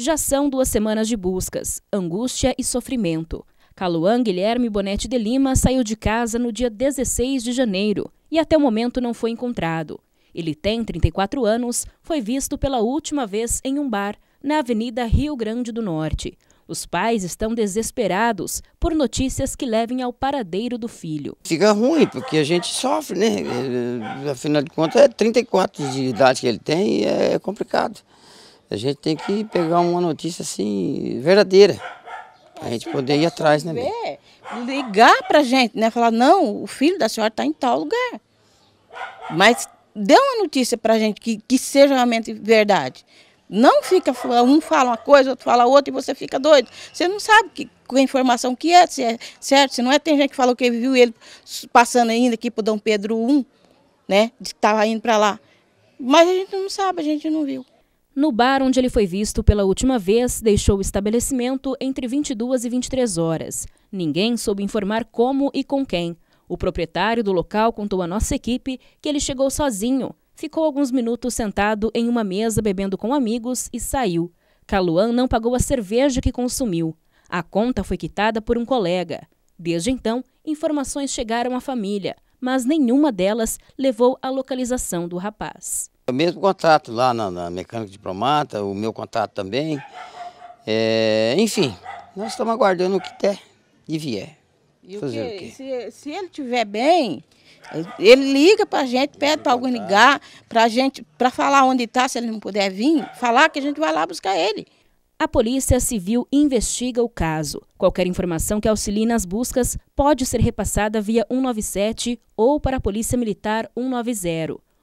Já são duas semanas de buscas, angústia e sofrimento. Caluan Guilherme Bonetti de Lima saiu de casa no dia 16 de janeiro e até o momento não foi encontrado. Ele tem 34 anos, foi visto pela última vez em um bar na Avenida Rio Grande do Norte. Os pais estão desesperados por notícias que levem ao paradeiro do filho. Fica ruim, porque a gente sofre, né? Afinal de contas, é 34 de idade que ele tem e é complicado. A gente tem que pegar uma notícia assim, verdadeira. A gente poder ir atrás, né, é, Ligar pra gente, né? Falar, não, o filho da senhora está em tal lugar. Mas dê uma notícia pra gente que, que seja realmente verdade. Não fica, um fala uma coisa, outro fala outra e você fica doido. Você não sabe que, com a informação que é, se é certo, se não é. Tem gente que falou que viu ele passando ainda aqui pro Dom Pedro I, né? De que estava indo para lá. Mas a gente não sabe, a gente não viu. No bar onde ele foi visto pela última vez, deixou o estabelecimento entre 22 e 23 horas. Ninguém soube informar como e com quem. O proprietário do local contou à nossa equipe que ele chegou sozinho, ficou alguns minutos sentado em uma mesa bebendo com amigos e saiu. Caluan não pagou a cerveja que consumiu. A conta foi quitada por um colega. Desde então, informações chegaram à família, mas nenhuma delas levou à localização do rapaz. O mesmo contato lá na, na Mecânica Diplomata, o meu contato também. É, enfim, nós estamos aguardando o que der e vier. E Fazer o, que, o quê? Se, se ele estiver bem, ele liga para a gente, pede para alguém ligar, para gente, para falar onde está, se ele não puder vir, falar que a gente vai lá buscar ele. A Polícia Civil investiga o caso. Qualquer informação que auxilie nas buscas pode ser repassada via 197 ou para a Polícia Militar 190.